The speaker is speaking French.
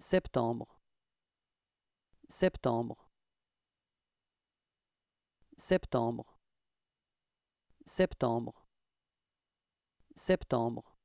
Septembre septembre septembre septembre septembre